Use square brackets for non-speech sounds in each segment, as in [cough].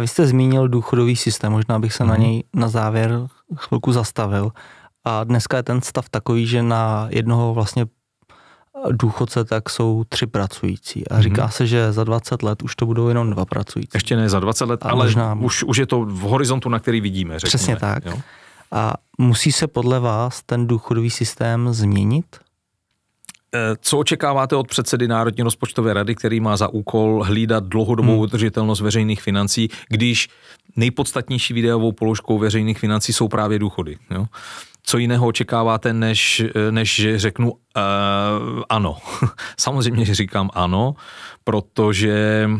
Vy jste zmínil důchodový systém, možná bych se hmm. na mhm. něj na závěr chvilku zastavil. A dneska je ten stav takový, že na jednoho vlastně eh, důchodce tak jsou tři pracující. A mhm. říká hmm. se, že za 20 let už to budou jenom dva pracující. Ještě ne za 20 let, a ale možná... už, už je to v horizontu, na který vidíme. Řekněme. Přesně tak. Jo? A musí se podle vás ten důchodový systém změnit? Eh, co očekáváte od předsedy Národní rozpočtové rady, který má za úkol hlídat dlouhodobou hmm. udržitelnost veřejných financí, když nejpodstatnější videovou položkou veřejných financí jsou právě důchody? Jo? Co jiného očekáváte, než, eh, než že řeknu uh, ano? [laughs] Samozřejmě, že říkám ano, protože,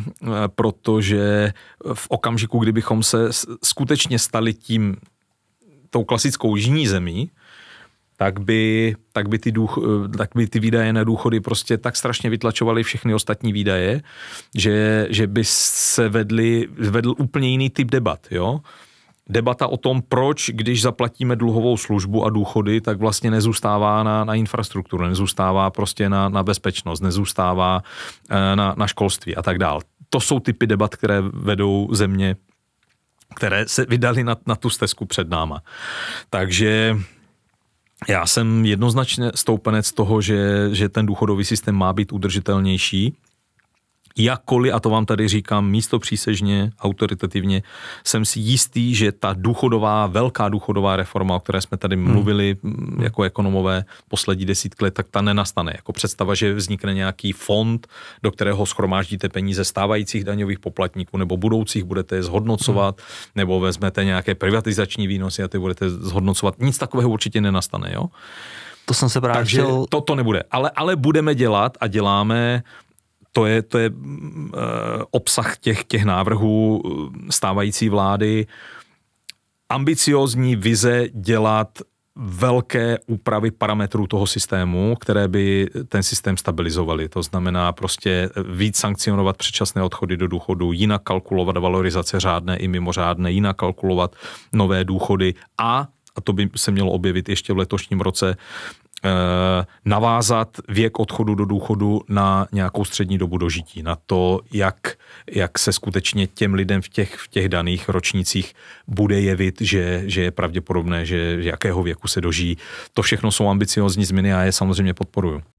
protože v okamžiku, kdybychom se skutečně stali tím tou klasickou jižní zemí, tak by, tak by, ty, důch, eh, tak by ty výdaje na důchody prostě tak strašně vytlačovaly všechny ostatní výdaje, že, že by se vedli, vedl úplně jiný typ debat, jo? Debata o tom, proč, když zaplatíme dluhovou službu a důchody, tak vlastně nezůstává na, na infrastrukturu, nezůstává prostě na, na bezpečnost, nezůstává eh, na, na školství a tak dále. To jsou typy debat, které vedou země, které se vydali na, na tu stezku před náma. Takže já jsem jednoznačně stoupenec toho, že, že ten důchodový systém má být udržitelnější jakkoliv, a to vám tady říkám místo přísežně, autoritativně, jsem si jistý, že ta důchodová, velká důchodová reforma, o které jsme tady hmm. mluvili hmm. jako ekonomové poslední desítky let, tak ta nenastane. Jako představa, že vznikne nějaký fond, do kterého schromáždíte peníze stávajících daňových poplatníků nebo budoucích, budete je zhodnocovat, hmm. nebo vezmete nějaké privatizační výnosy a ty budete zhodnocovat. Nic takového určitě nenastane, jo? To jsem se právě Takže chtěl... to, to nebude. Ale, ale budeme dělat a děláme to je, to je mm, eh, obsah těch, těch návrhů eh, stávající vlády. Ambiciozní vize dělat velké úpravy parametrů toho systému, které by ten systém stabilizovaly. To znamená prostě eh, víc sankcionovat předčasné odchody do důchodu, jinak kalkulovat valorizace řádné i mimořádné, jinak kalkulovat nové důchody a a to by se mělo objevit ještě v letošním roce, Eh, navázat věk odchodu do důchodu na nějakou střední dobu dožití, na to, jak, jak se skutečně těm lidem v těch, v těch daných ročnících bude jevit, že, že je pravděpodobné, že jakého věku se dožijí. To všechno jsou ambiciozní změny a já je samozřejmě podporuju.